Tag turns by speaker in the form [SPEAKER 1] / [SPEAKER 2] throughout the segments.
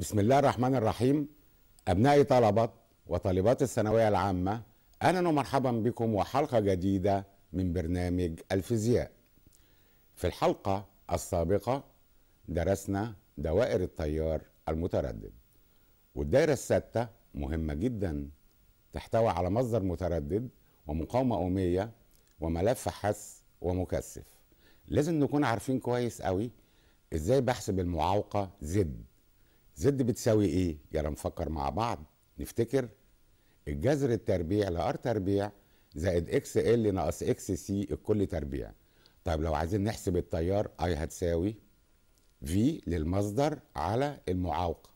[SPEAKER 1] بسم الله الرحمن الرحيم أبنائي طلبة وطالبات الثانوية العامة أهلا ومرحبا بكم وحلقة جديدة من برنامج الفيزياء في الحلقة السابقة درسنا دوائر التيار المتردد والدائرة الستة مهمة جدا تحتوي على مصدر متردد ومقاومة أومية وملف حس ومكثف لازم نكون عارفين كويس قوي ازاي بحسب المعوقة زد زد بتساوي ايه يلا نفكر مع بعض نفتكر الجذر التربيع لار تربيع زائد اكس ال ناقص اكس سي الكل تربيع طيب لو عايزين نحسب التيار اي هتساوي في للمصدر على المعاوقه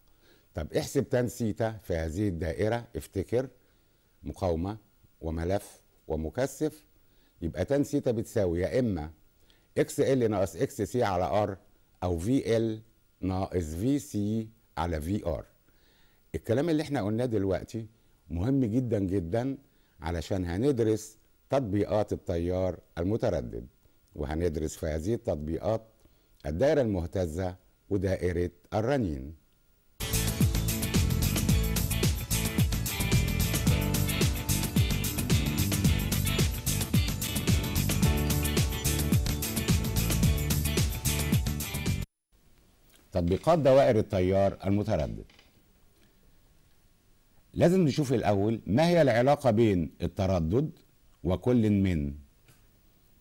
[SPEAKER 1] طب احسب تان سيتا في هذه الدائره افتكر مقاومه وملف ومكثف يبقى تان سيتا بتساوي يا اما اكس ال ناقص اكس سي على ار او في ال ناقص في سي على في ار الكلام اللي احنا قلناه دلوقتي مهم جدا جدا علشان هندرس تطبيقات التيار المتردد وهندرس في هذه التطبيقات الدائرة المهتزة ودائرة الرنين تطبيقات دوائر التيار المتردد لازم نشوف الأول ما هي العلاقة بين التردد وكل من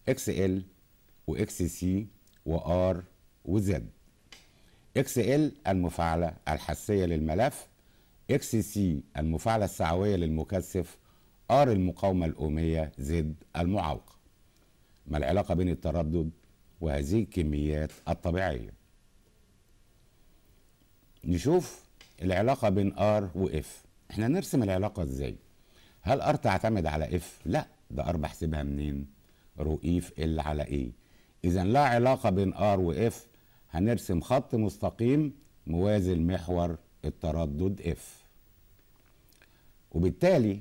[SPEAKER 1] اكس و واكس سي وار وزد اكس ال المفاعلة الحسية للملف اكس سي المفاعلة السعوية للمكثف ار المقاومة الأومية زد المعوقة ما العلاقة بين التردد وهذه الكميات الطبيعية نشوف العلاقه بين ار واف احنا نرسم العلاقه ازاي هل ار تعتمد على اف لا ده ار بحسبها منين رو E في L على ايه اذا لا علاقه بين ار واف هنرسم خط مستقيم موازي لمحور التردد اف وبالتالي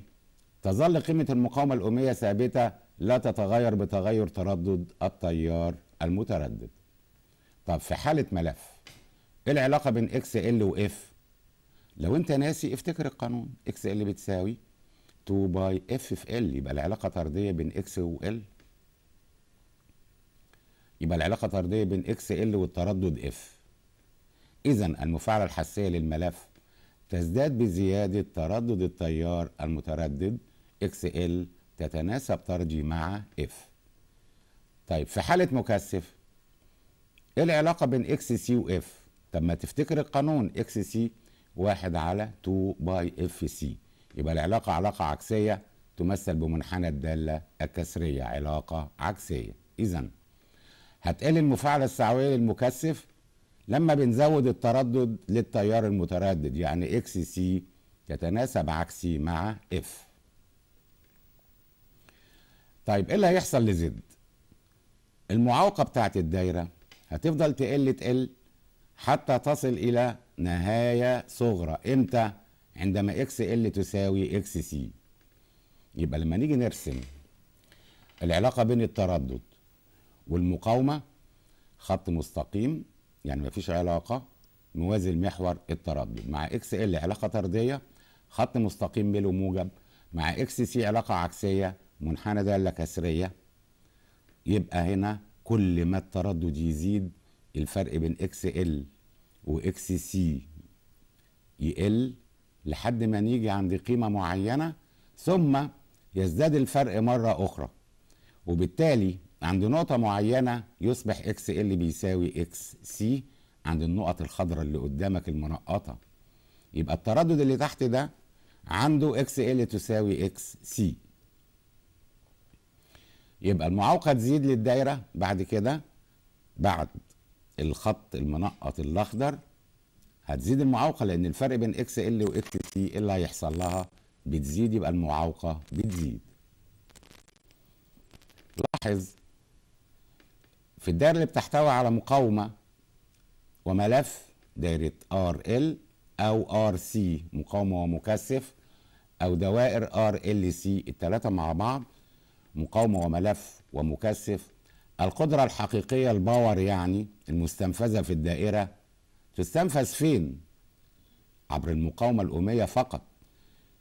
[SPEAKER 1] تظل قيمه المقاومه الاميه ثابته لا تتغير بتغير تردد التيار المتردد طب في حاله ملف ايه العلاقه بين اكس ال واف لو انت ناسي افتكر القانون اكس ال بتساوي 2 باي اف في ال يبقى العلاقه طرديه بين اكس وال يبقى العلاقه طرديه بين اكس ال والتردد اف اذا المفاعله الحساسيه للملف تزداد بزياده تردد التيار المتردد اكس ال تتناسب طردي مع اف طيب في حاله مكثف ايه العلاقه بين اكس سي واف طب ما تفتكر القانون اكس سي واحد على 2 باي اف سي يبقى العلاقة علاقة عكسية تمثل بمنحنى الدالة الكسرية علاقة عكسية إذا هتقل المفاعلة السعوية للمكثف لما بنزود التردد للتيار المتردد يعني اكس سي يتناسب عكسي مع اف طيب ايه اللي هيحصل لزد المعوقة بتاعت الدايرة هتفضل تقل تقل حتى تصل إلى نهاية صغرى إمتى؟ عندما إكس ال تساوي إكس سي يبقى لما نيجي نرسم العلاقة بين التردد والمقاومة خط مستقيم يعني مفيش علاقة موازي المحور التردد مع إكس ال علاقة طردية خط مستقيم ميل موجب مع إكس سي علاقة عكسية منحنى دالة كسرية يبقى هنا كل ما التردد يزيد الفرق بين اكس ال واكس سي يقل لحد ما نيجي عند قيمه معينه ثم يزداد الفرق مره اخرى وبالتالي عند نقطه معينه يصبح اكس ال بيساوي اكس سي عند النقط الخضراء اللي قدامك المنقطه يبقى التردد اللي تحت ده عنده اكس ال تساوي اكس سي يبقى المعوقه تزيد للدايره بعد كده بعد الخط المنقط الاخضر هتزيد المعوقه لان الفرق بين اكس ال واكس تي ايه اللي هيحصل لها بتزيد يبقى المعوقه بتزيد لاحظ في الدائره اللي بتحتوي على مقاومه وملف دائره ار ال او ار سي مقاومه ومكثف او دوائر ار ال سي الثلاثه مع بعض مقاومه وملف ومكثف القدرة الحقيقية الباور يعني المستنفذة في الدائرة تستنفذ فين؟ عبر المقاومة الأمية فقط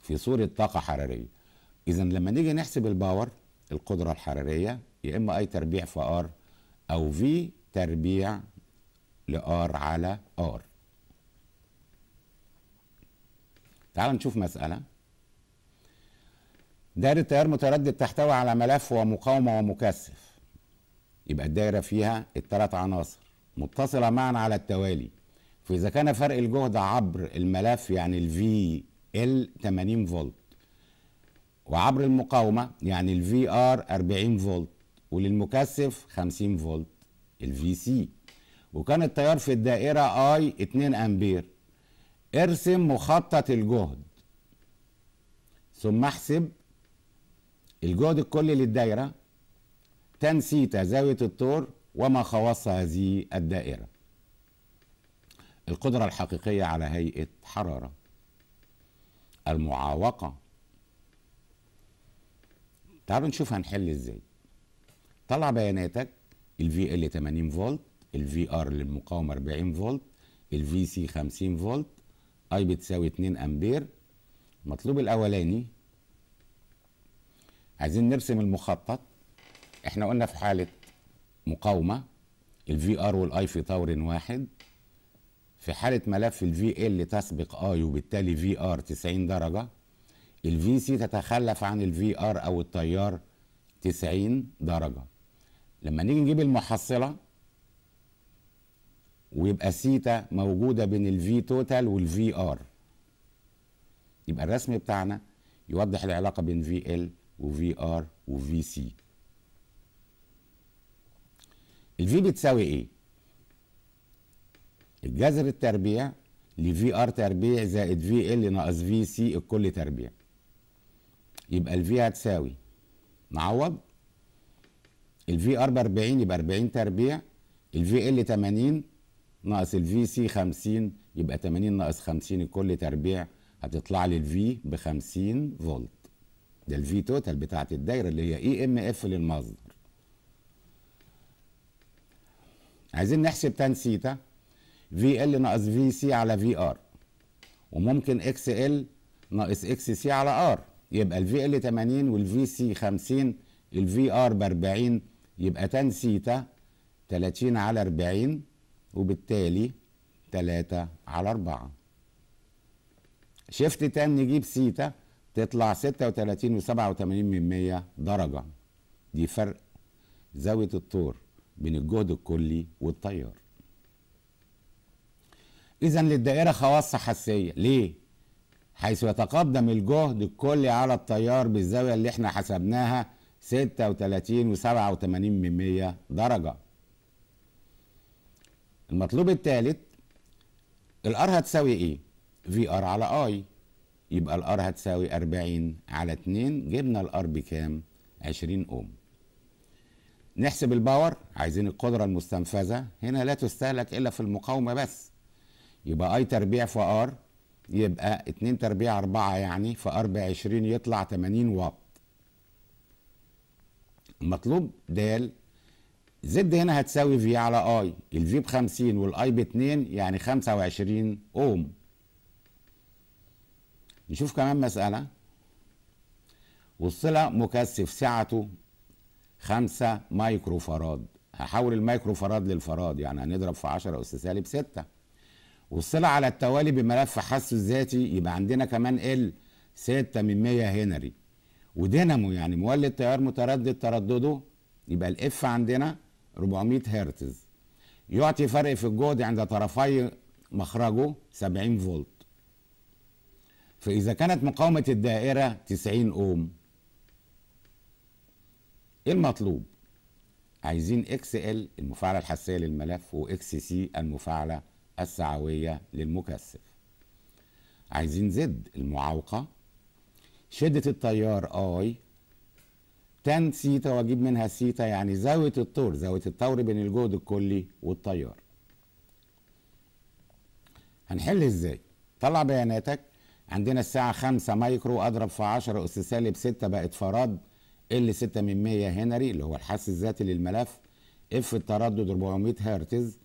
[SPEAKER 1] في صورة طاقة حرارية إذا لما نيجي نحسب الباور القدرة الحرارية يا إما أي تربيع في آر أو في تربيع لآر على آر تعال نشوف مسألة دائرة تيار متردد تحتوي على ملف ومقاومة ومكثف يبقى الدائرة فيها الثلاث عناصر متصلة معا على التوالي فإذا كان فرق الجهد عبر الملف يعني الفي ال 80 فولت وعبر المقاومة يعني الفي ار 40 فولت وللمكثف 50 فولت الفي سي وكان التيار في الدائرة اي 2 امبير ارسم مخطط الجهد ثم احسب الجهد الكلي للدايرة تنسيت زاوية الطور وما خواص هذه الدائرة القدرة الحقيقية على هيئة حرارة المعاوقة تعالوا نشوف هنحل ازاي طلع بياناتك في ال 80 فولت في ار للمقاومة 40 فولت في سي 50 فولت اي بتساوي 2 امبير المطلوب الاولاني عايزين نرسم المخطط احنا قلنا في حاله مقاومه الفي ار والاي في طور واحد في حاله ملف الفي ال تسبق اي وبالتالي في ار 90 درجه الفي سي تتخلف عن الفي ار او التيار 90 درجه لما نيجي نجيب المحصله ويبقى سيتا موجوده بين الفي توتال والفي ار يبقى الرسم بتاعنا يوضح العلاقه بين في ال وفي ار وفي سي الفي بتساوي ايه الجذر التربيع لفي ار تربيع زائد في ال ناقص في سي الكل تربيع يبقى الفي هتساوي نعوض الفي ار ب 40 يبقى 40 تربيع الفي ال 80 ناقص الفي سي 50 يبقى 80 ناقص 50 الكل تربيع هتطلع لي الفي ب 50 فولت ده الفي توتال بتاعت الدايره اللي هي اي ام اف للمصدر عايزين نحسب تان سيتا في ال ناقص في سي على في ار وممكن اكس ال ناقص اكس سي على ار يبقى الفي ال 80 والفي سي 50 الفي ار ب 40 يبقى تان سيتا 30 على 40 وبالتالي 3 على 4 شفت تان نجيب سيتا تطلع 36 و87 من 100 درجة دي فرق زاوية الطور بين الجهد الكلي والتيار إذا للدائرة خواص حسية ليه؟ حيث يتقدم الجهد الكلي على التيار بالزاوية اللي احنا حسبناها 36 و87 من 100 درجة المطلوب الثالث الار هتساوي ايه؟ في ار على اي يبقى الار هتساوي 40 على 2 جبنا الار بكام؟ 20 اوم نحسب الباور عايزين القدرة المستنفذة هنا لا تستهلك إلا في المقاومة بس يبقى اي تربيع في ار يبقى 2 تربيع 4 يعني في ار ب 20 يطلع 80 واط مطلوب د زد هنا هتساوي في على اي الفي ب 50 والاي ب 2 يعني 25 اوم نشوف كمان مسألة والصلة مكثف سعته 5 مايكرو فراد هحول المايكرو فراد للفراد يعني هنضرب في 10 أس سالب 6 والصلة على التوالي بملف حسه الذاتي يبقى عندنا كمان ال 6 من 100 هنري ودينامو يعني مولد تيار متردد تردده يبقى الاف عندنا 400 هرتز يعطي فرق في الجهد عند طرفي مخرجه 70 فولت فإذا كانت مقاومة الدائرة 90 أوم ايه المطلوب عايزين اكس ال المفاعله الحساسيه للملف واكس سي المفاعله السعويه للمكثف عايزين زد المعوقه شده التيار اي تان سيتا واجيب منها سيتا يعني زاويه الطور زاويه الطور بين الجهد الكلي والتيار هنحل ازاي طلع بياناتك عندنا الساعه 5 مايكرو اضرب في 10 اس سالب 6 بقت فراد ال 6 من 100 هنري اللي هو الحث الذاتي للملف اف التردد 400 هرتز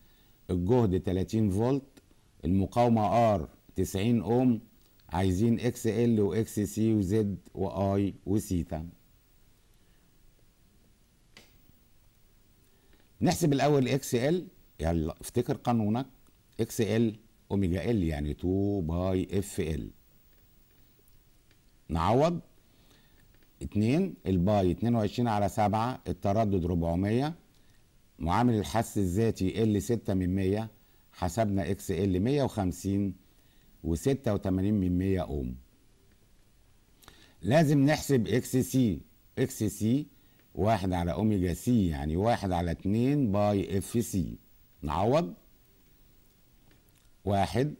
[SPEAKER 1] الجهد 30 فولت المقاومه ار 90 اوم عايزين اكس ال واكس سي وزد واي وسيتا نحسب الاول اكس ال يلا افتكر قانونك اكس ال اوميجا ال يعني 2 باي اف ال نعوض 2 الباي 22 على 7 التردد 400 معامل الحس الذاتي ال 6 من 100 حسبنا اكس ال 150 و86 من 100 اوم لازم نحسب اكس سي اكس سي واحد على اوميجا سي يعني واحد على اتنين باي اف سي نعوض واحد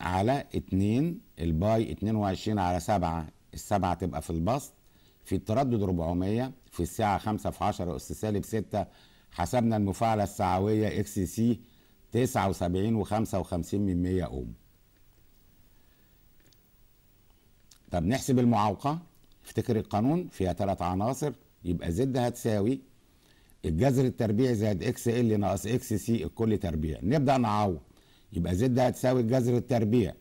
[SPEAKER 1] على اتنين الباي اتنين وعشرين على سبعة السبعه تبقى في البسط في التردد 400 في الساعه 5 في 10 اس سالب 6 حسبنا المفاعله السعويه اكس سي 79 و55 من 100 اوم طب نحسب المعوقه افتكر القانون فيها ثلاث عناصر يبقى زد هتساوي الجذر التربيعي زائد اكس ال ناقص اكس سي الكل تربيع نبدا نعوض يبقى زد هتساوي الجذر التربيع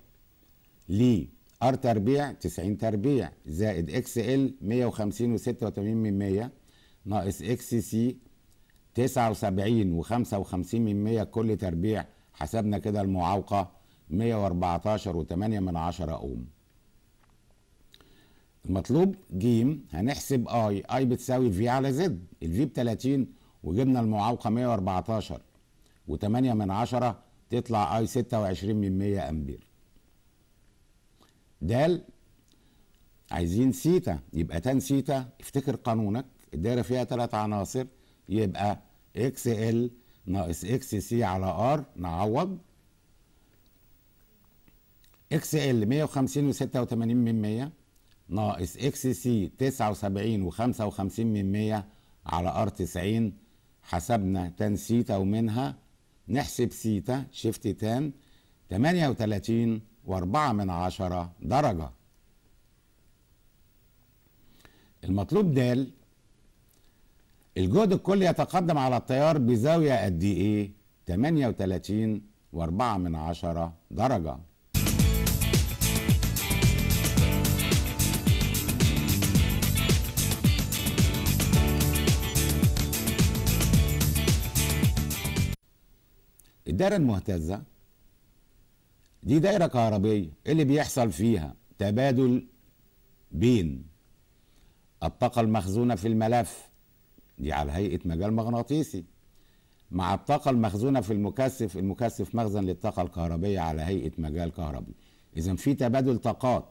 [SPEAKER 1] ليه ار تربيع 90 تربيع زائد اكس ال 150 و86 من 100 ناقص اكس سي 79 و55 من 100 كل تربيع حسبنا كده المعاوقة 114 وتمانية من 10 أوم المطلوب ج هنحسب اي اي بتساوي في على زد الفي ب 30 وجبنا المعاوقة 114 و8 من 10 تطلع اي 26 من 100 أمبير د عايزين سيتا يبقى تان سيتا افتكر قانونك الدايره فيها ثلاث عناصر يبقى اكس ال ناقص اكس سي على ار نعوض اكس ال 150 و86 من 100 ناقص اكس سي 79 و55 من 100 على ار 90 حسبنا تان سيتا ومنها نحسب سيتا شيفت تان 38 واربعة من عشرة درجة المطلوب د الجهد الكلي يتقدم على التيار بزاوية قد ايه 38 واربعة من عشرة درجة الدائرة المهتزة دي دايرة كهربية إيه اللي بيحصل فيها تبادل بين الطاقة المخزونة في الملف دي على هيئة مجال مغناطيسي مع الطاقة المخزونة في المكثف المكثف مخزن للطاقة الكهربية على هيئة مجال كهربي إذا في تبادل طاقات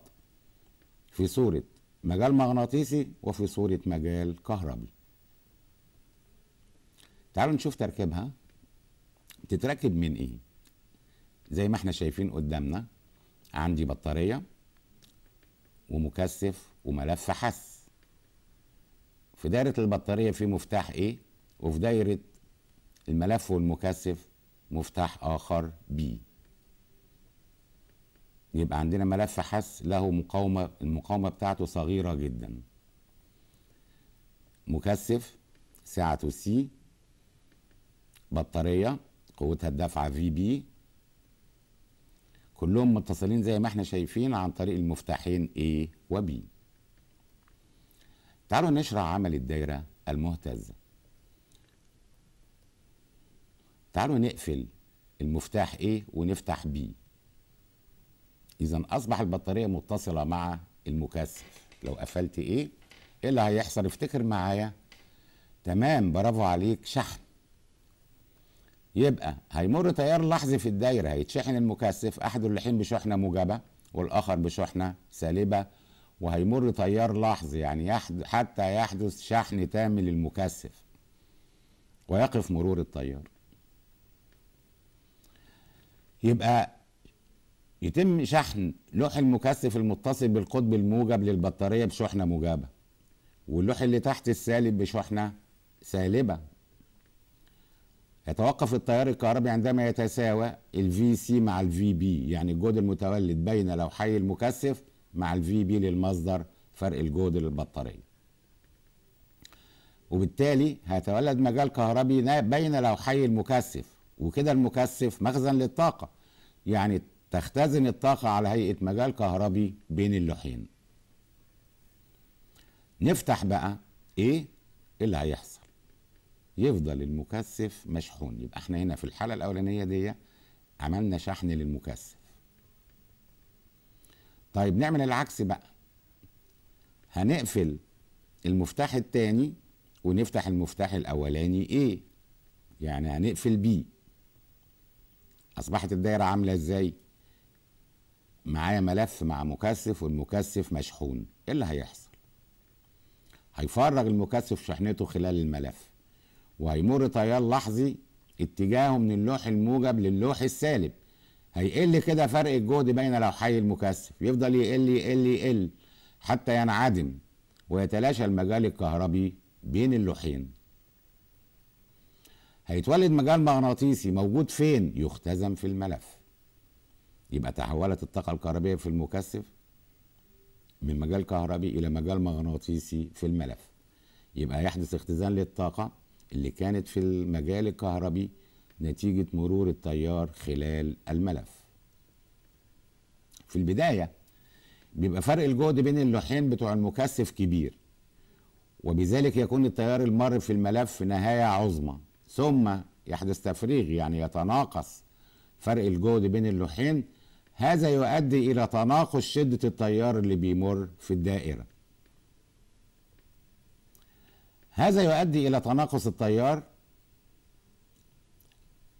[SPEAKER 1] في صورة مجال مغناطيسي وفي صورة مجال كهربي تعالوا نشوف تركيبها تتركب من إيه زي ما احنا شايفين قدامنا عندي بطارية ومكثف وملف حث في دايرة البطارية في مفتاح A وفي دايرة الملف والمكثف مفتاح آخر B يبقى عندنا ملف حث له مقاومة المقاومة بتاعته صغيرة جدا مكثف سعته C بطارية قوتها الدافعة في بي كلهم متصلين زي ما احنا شايفين عن طريق المفتاحين A و B تعالوا نشرح عمل الدايرة المهتزة تعالوا نقفل المفتاح A ونفتح B إذا أصبح البطارية متصلة مع المكثف لو قفلت A إيه اللي هيحصل افتكر معايا تمام برافو عليك شحن يبقى هيمر تيار لحظي في الدايره هيتشحن المكثف احد اللحين بشحنه موجبه والاخر بشحنه سالبه وهيمر تيار لحظي يعني يحد حتى يحدث شحن تام للمكثف ويقف مرور التيار يبقى يتم شحن لوح المكثف المتصل بالقطب الموجب للبطاريه بشحنه موجبه واللوح اللي تحت السالب بشحنه سالبه يتوقف التيار الكهربي عندما يتساوى الفي سي مع الفي بي يعني الجهد المتولد بين لوحي المكثف مع الفي بي للمصدر فرق الجهد للبطارية وبالتالي هيتولد مجال كهربي بين لوحي المكثف وكده المكثف مخزن للطاقة يعني تختزن الطاقة على هيئة مجال كهربي بين اللوحين نفتح بقى ايه اللي هيحصل يفضل المكثف مشحون يبقى احنا هنا في الحاله الاولانيه دي عملنا شحن للمكثف طيب نعمل العكس بقى هنقفل المفتاح الثاني ونفتح المفتاح الاولاني ايه يعني هنقفل بيه اصبحت الدايره عامله ازاي معايا ملف مع مكثف والمكثف مشحون ايه اللي هيحصل هيفرغ المكثف شحنته خلال الملف وهيمر تيار لحظي اتجاهه من اللوح الموجب للوح السالب هيقل كده فرق الجهد بين لوحي المكثف يفضل يقل يقل يقل حتى ينعدم ويتلاشى المجال الكهربي بين اللوحين هيتولد مجال مغناطيسي موجود فين يختزن في الملف يبقى تحولت الطاقة الكهربية في المكثف من مجال كهربي إلى مجال مغناطيسي في الملف يبقى يحدث اختزان للطاقة اللي كانت في المجال الكهربي نتيجة مرور التيار خلال الملف في البداية بيبقى فرق الجهد بين اللوحين بتوع المكثف كبير وبذلك يكون التيار المر في الملف نهاية عظمى ثم يحدث تفريغ يعني يتناقص فرق الجهد بين اللوحين هذا يؤدي إلى تناقص شدة التيار اللي بيمر في الدائرة هذا يؤدي إلى تناقص التيار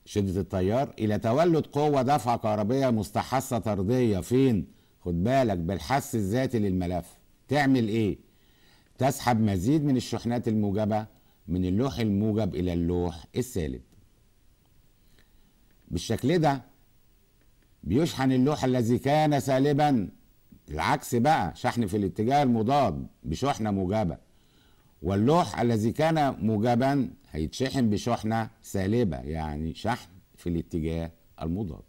[SPEAKER 1] شدة التيار إلى تولد قوة دفعة كهربية مستحثة طردية فين؟ خد بالك بالحث الذاتي للملف تعمل إيه؟ تسحب مزيد من الشحنات الموجبة من اللوح الموجب إلى اللوح السالب بالشكل ده بيشحن اللوح الذي كان سالبا العكس بقى شحن في الاتجاه المضاد بشحنة موجبة واللوح الذي كان موجبا هيتشحن بشحنة سالبة يعني شحن في الاتجاه المضاد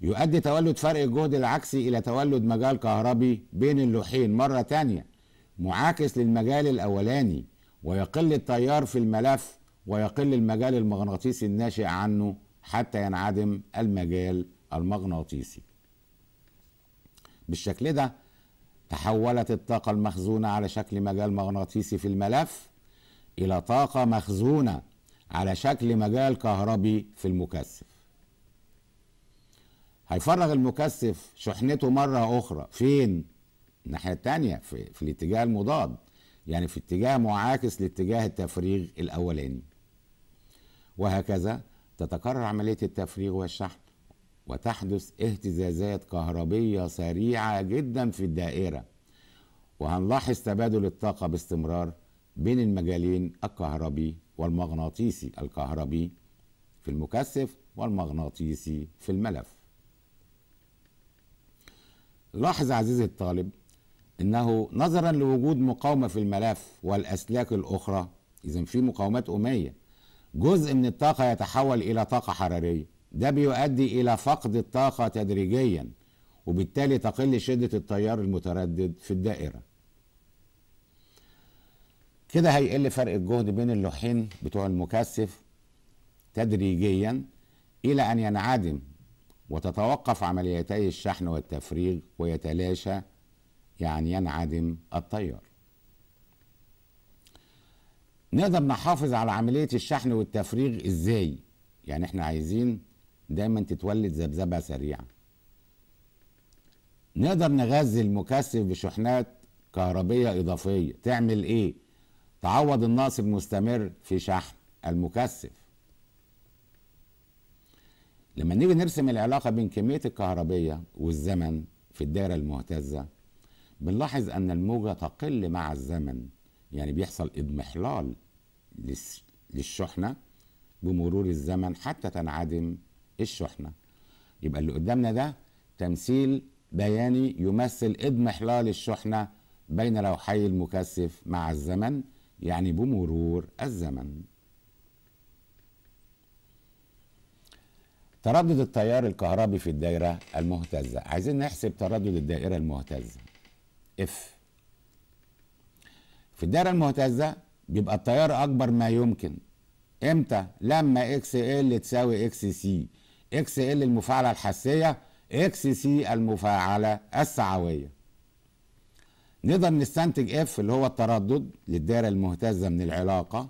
[SPEAKER 1] يؤدي تولد فرق الجهد العكسي إلى تولد مجال كهربي بين اللوحين مرة ثانيه معاكس للمجال الأولاني ويقل التيار في الملف ويقل المجال المغناطيسي الناشئ عنه حتى ينعدم المجال المغناطيسي بالشكل ده تحولت الطاقة المخزونة على شكل مجال مغناطيسي في الملف إلى طاقة مخزونة على شكل مجال كهربي في المكثف هيفرغ المكثف شحنته مرة أخرى فين؟ الناحية التانية في, في الاتجاه المضاد يعني في اتجاه معاكس لاتجاه التفريغ الأولاني وهكذا تتكرر عملية التفريغ والشحن وتحدث اهتزازات كهربية سريعة جدا في الدائرة وهنلاحظ تبادل الطاقة باستمرار بين المجالين الكهربي والمغناطيسي الكهربي في المكثف والمغناطيسي في الملف لاحظ عزيزي الطالب انه نظرا لوجود مقاومه في الملف والاسلاك الاخرى اذا في مقاومات اميه جزء من الطاقه يتحول الى طاقه حراريه ده بيؤدي إلى فقد الطاقة تدريجيا وبالتالي تقل شدة التيار المتردد في الدائرة كده هيقل فرق الجهد بين اللوحين بتوع المكثف تدريجيا إلى أن ينعدم وتتوقف عمليتي الشحن والتفريغ ويتلاشى يعني ينعدم التيار نقدر نحافظ على عملية الشحن والتفريغ إزاي؟ يعني إحنا عايزين دايما تتولد ذبذبه سريعه نقدر نغذي المكثف بشحنات كهربية إضافية تعمل إيه؟ تعوض النقص المستمر في شحن المكثف لما نيجي نرسم العلاقة بين كمية الكهربية والزمن في الدائرة المهتزة بنلاحظ أن الموجة تقل مع الزمن يعني بيحصل اضمحلال للشحنة بمرور الزمن حتى تنعدم الشحنة يبقى اللي قدامنا ده تمثيل بياني يمثل اضمحلال إيه الشحنة بين لوحي المكثف مع الزمن يعني بمرور الزمن تردد التيار الكهربي في الدائرة المهتزة عايزين نحسب تردد الدائرة المهتزة اف في الدائرة المهتزة بيبقى التيار أكبر ما يمكن امتى لما اكس ال تساوي اكس سي اكس إيه ال المفاعلة الحسية اكس سي المفاعلة السعوية نقدر نستنتج اف اللي هو التردد للدائرة المهتزة من العلاقة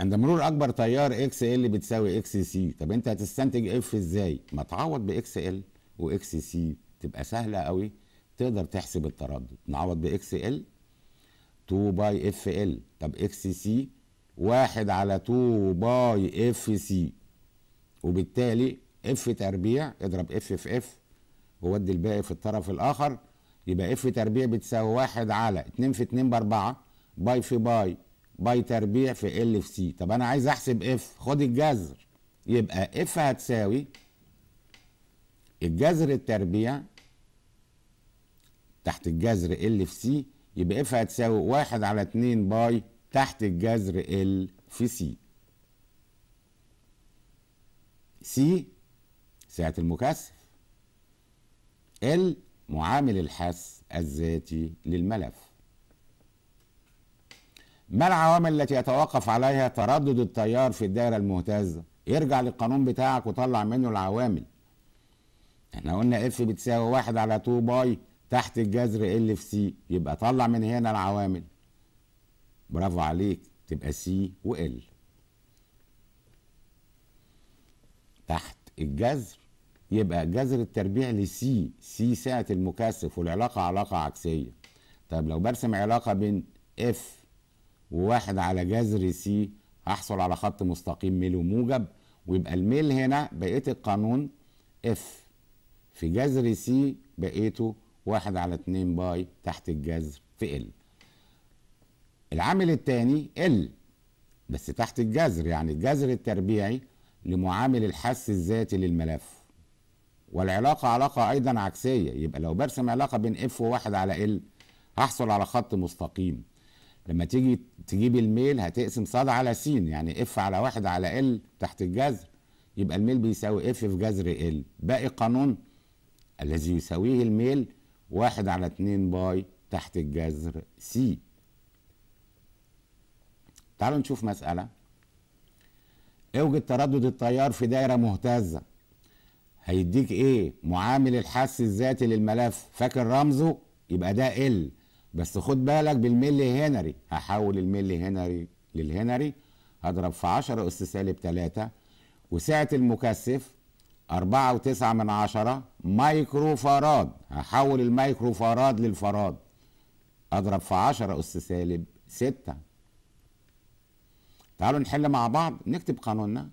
[SPEAKER 1] عند مرور اكبر تيار اكس إيه ال بتساوي اكس سي طب انت هتستنتج اف ازاي ما تعوض باكس ال واكس سي تبقى سهلة قوي تقدر تحسب التردد نعوض باكس ال 2 باي اف ال طب اكس سي واحد على 2 باي اف سي وبالتالي اف تربيع اضرب اف في اف وودي الباقي في الطرف الاخر يبقى اف تربيع بتساوي واحد على 2 في 2 ب 4 باي في باي باي تربيع في ال في سي طب انا عايز احسب اف خد الجذر يبقى اف هتساوي الجذر التربيع تحت الجذر ال في سي يبقى اف هتساوي واحد على 2 باي تحت الجذر ال في سي سي سعة المكثف ال معامل الحس الذاتي للملف ما العوامل التي يتوقف عليها تردد التيار في الدائرة المهتزة ارجع للقانون بتاعك وطلع منه العوامل احنا قلنا اف بتساوي واحد على 2 باي تحت الجذر ال في سي يبقى طلع من هنا العوامل برافو عليك تبقى سي وال تحت الجذر يبقى جذر التربيع لسي سي سعة المكثف والعلاقة علاقة عكسية طب لو برسم علاقة بين اف وواحد على جذر سي هحصل على خط مستقيم ميل وموجب ويبقى الميل هنا بقيت القانون اف في جذر سي بقيته واحد على اتنين باي تحت الجذر في ال العامل الثاني ال بس تحت الجذر يعني الجذر التربيعي لمعامل الحس الذاتي للملف والعلاقة علاقة أيضا عكسية يبقى لو برسم علاقة بين اف وواحد على ال هحصل على خط مستقيم لما تيجي تجيب الميل هتقسم صاد على س يعني اف على واحد على ال تحت الجذر يبقى الميل بيساوي اف في جذر ال باقي قانون الذي يساويه الميل واحد على اتنين باي تحت الجذر سي تعالوا نشوف مسألة اوجد تردد التيار في دائرة مهتزة هيديك ايه معامل الحس الذاتي للملف فاكر رمزه يبقى ده ال بس خد بالك بالملي هنري هحول الملي هنري للهنري هضرب في 10 اس سالب 3 وسعة المكثف 4.9 من عشرة مايكرو فاراد هحول المايكرو فاراد للفراد اضرب في 10 اس سالب 6 تعالوا نحل مع بعض نكتب قانوننا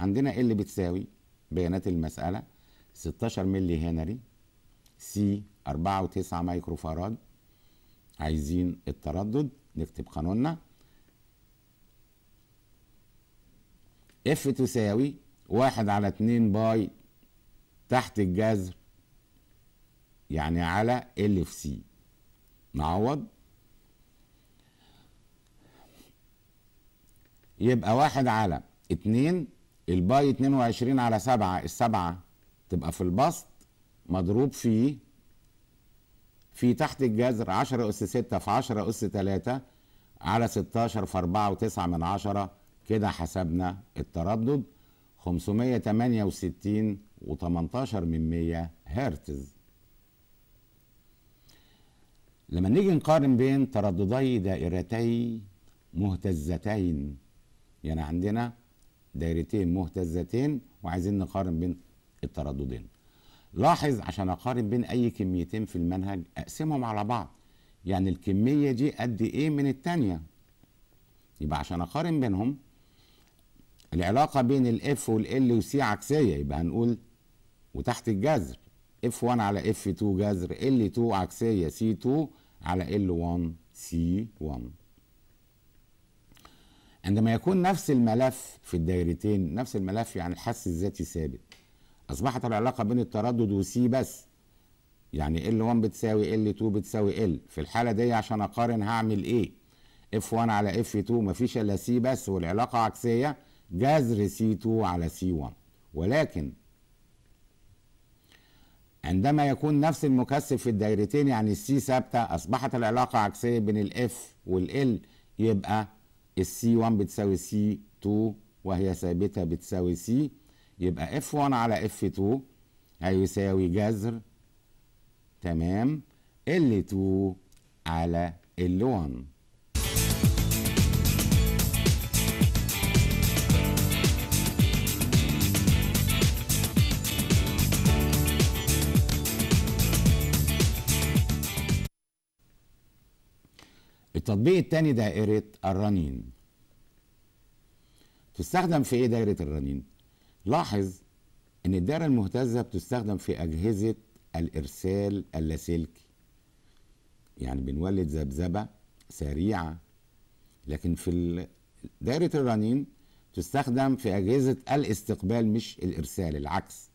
[SPEAKER 1] عندنا ايه اللي بتساوي بيانات المسألة 16 ملي هنري سي 4.9 مايكرو فاراد عايزين التردد نكتب قانوننا اف تساوي 1 على 2 باي تحت الجذر يعني على ال في سي نعوض يبقى واحد على اتنين الباي 22 على سبعة السبعة تبقى في البسط مضروب في في تحت الجذر 10 أس 6 في 10 أس 3 على 16 في 4 وتسعة من 10 كده حسبنا التردد 568 و18 من 100 هرتز لما نيجي نقارن بين ترددي دائرتي مهتزتين يعني عندنا دايرتين مهتزتين وعايزين نقارن بين الترددين لاحظ عشان اقارن بين اي كميتين في المنهج اقسمهم على بعض يعني الكميه دي قد ايه من الثانيه يبقى عشان اقارن بينهم العلاقه بين الاف والال وسي عكسيه يبقى هنقول وتحت الجذر اف 1 على اف 2 جذر ال 2 عكسيه سي 2 على ال 1 سي 1 عندما يكون نفس الملف في الدائرتين نفس الملف يعني الحس الذاتي ثابت اصبحت العلاقه بين التردد وسي بس يعني ال 1 بتساوي ال 2 بتساوي ال في الحاله دي عشان اقارن هعمل ايه اف 1 علي اف F2 مفيش الا سي بس والعلاقه عكسيه جذر سي 2 علي سي C1 ولكن عندما يكون نفس المكثف في الدايرتين يعني السي ثابته اصبحت العلاقه عكسيه بين الاف والال يبقى السي 1 بتساوي سي 2 وهي ثابته بتساوي سي يبقى اف 1 على اف 2 هيساوي جذر تمام ال 2 على ال 1 التطبيق الثاني دائرة الرنين تستخدم في ايه دائرة الرنين؟ لاحظ ان الدائرة المهتزة بتستخدم في اجهزة الارسال اللاسلكي يعني بنولد ذبذبة سريعة لكن في دائرة الرنين تستخدم في أجهزة الاستقبال مش الإرسال العكس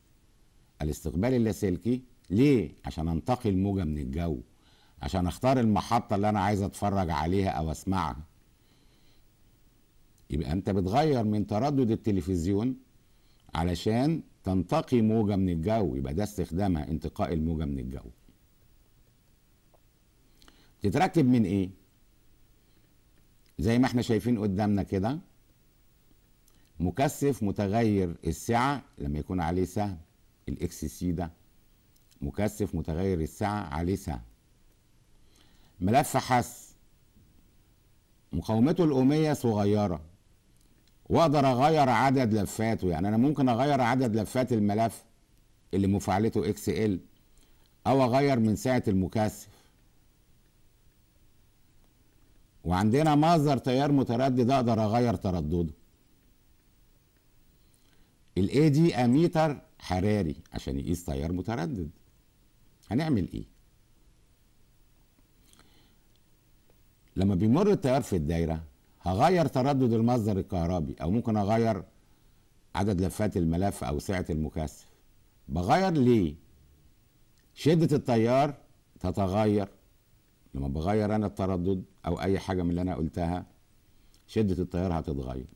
[SPEAKER 1] الاستقبال اللاسلكي ليه؟ عشان أنتقل موجة من الجو عشان اختار المحطة اللي انا عايز اتفرج عليها او اسمعها يبقى انت بتغير من تردد التلفزيون علشان تنتقي موجة من الجو يبقى ده استخدامها انتقاء الموجة من الجو تتركب من ايه زي ما احنا شايفين قدامنا كده مكثف متغير السعة لما يكون عليه سهم الاكس سي ده مكثف متغير السعة عليه سهم ملف حس مقاومته الأمية صغيرة واقدر اغير عدد لفاته يعني انا ممكن اغير عدد لفات الملف اللي مفعلته اكس ال او اغير من سعة المكثف وعندنا مصدر تيار متردد اقدر اغير تردده الاي دي اميتر حراري عشان يقيس تيار متردد هنعمل ايه لما بيمر التيار في الدايره هغير تردد المصدر الكهربي او ممكن اغير عدد لفات الملف او سعه المكثف بغير ليه شده التيار تتغير لما بغير انا التردد او اي حاجه من اللي انا قلتها شده التيار هتتغير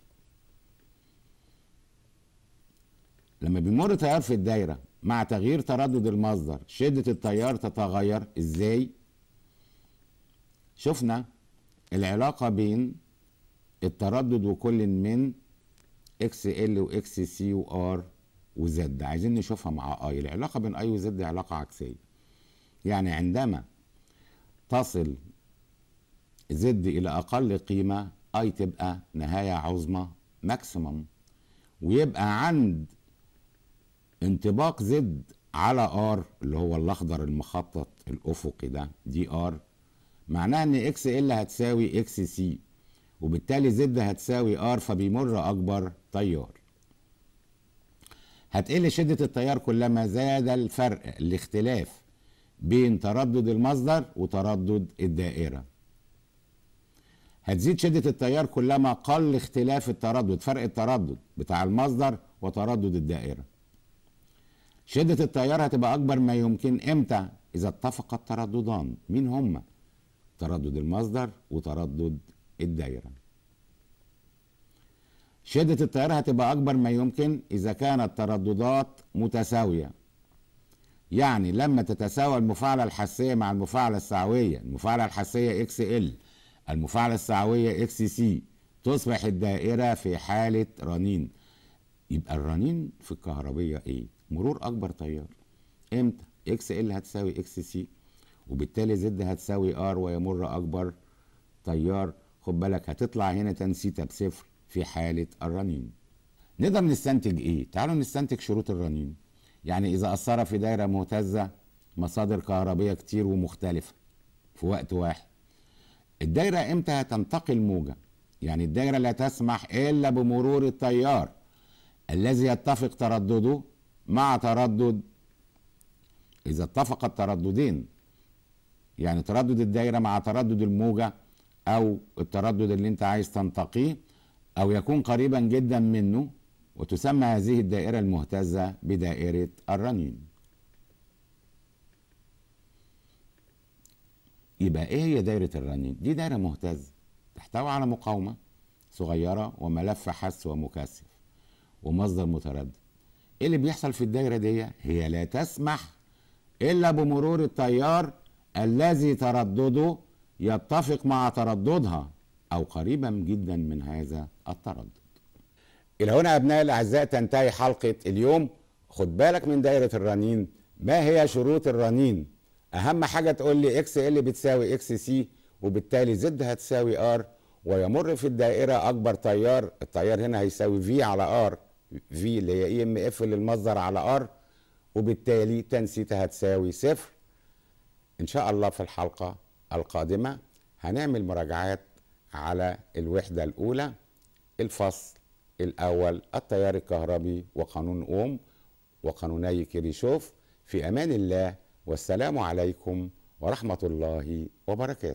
[SPEAKER 1] لما بيمر تيار في الدايره مع تغيير تردد المصدر شده التيار تتغير ازاي شفنا العلاقة بين التردد وكل من اكس ال واكس سي وار وزد عايزين نشوفها مع اي العلاقة بين اي وزد علاقة عكسية يعني عندما تصل زد الى اقل قيمة اي تبقى نهاية عظمى ماكسيمم ويبقى عند انطباق زد على ار اللي هو الاخضر المخطط الافقي ده دي ار معناها ان اكس ال هتساوي اكس سي وبالتالي زد هتساوي ار فبيمر اكبر تيار هتقل شدة التيار كلما زاد الفرق الاختلاف بين تردد المصدر وتردد الدائرة هتزيد شدة التيار كلما قل اختلاف التردد فرق التردد بتاع المصدر وتردد الدائرة شدة التيار هتبقى أكبر ما يمكن إمتى إذا اتفق الترددان مين هما؟ تردد المصدر وتردد الدايره شدة التيار هتبقى أكبر ما يمكن إذا كانت ترددات متساوية يعني لما تتساوى المفاعلة الحسية مع المفاعلة السعوية المفاعلة الحسية اكس ال المفاعلة السعوية اكس سي تصبح الدائرة في حالة رنين يبقى الرنين في الكهربية ايه؟ مرور أكبر تيار امتى؟ اكس ال هتساوي اكس سي وبالتالي زد هتساوي ار ويمر اكبر تيار خد بالك هتطلع هنا سيتا بصفر في حاله الرنين نقدر نستنتج ايه تعالوا نستنتج شروط الرنين يعني اذا اثر في دايره مهتزه مصادر كهربيه كتير ومختلفه في وقت واحد الدايره امتى هتنتقل موجه يعني الدايره لا تسمح الا بمرور التيار الذي يتفق تردده مع تردد اذا اتفق الترددين يعني تردد الدايره مع تردد الموجه او التردد اللي انت عايز تنتقيه او يكون قريبا جدا منه وتسمى هذه الدائره المهتزه بدائره الرنين يبقى ايه هي دايره الرنين دي دايره مهتزه تحتوي على مقاومه صغيره وملف حس ومكثف ومصدر متردد ايه اللي بيحصل في الدايره دي هي لا تسمح الا بمرور التيار الذي تردده يتفق مع ترددها أو قريبا جدا من هذا التردد إلى هنا أبنائي الأعزاء تنتهي حلقة اليوم خد بالك من دايرة الرنين ما هي شروط الرنين أهم حاجة تقول لي إكس إيه إل بتساوي إكس سي وبالتالي زد هتساوي ار ويمر في الدائرة أكبر تيار التيار هنا هيساوي في على ار في اللي هي اي ام اف للمصدر على ار وبالتالي تنسيتها هتساوي صفر إن شاء الله في الحلقة القادمة هنعمل مراجعات على الوحدة الأولى الفصل الأول التيار الكهربي وقانون أوم وقانوني كيريشوف في أمان الله والسلام عليكم ورحمة الله وبركاته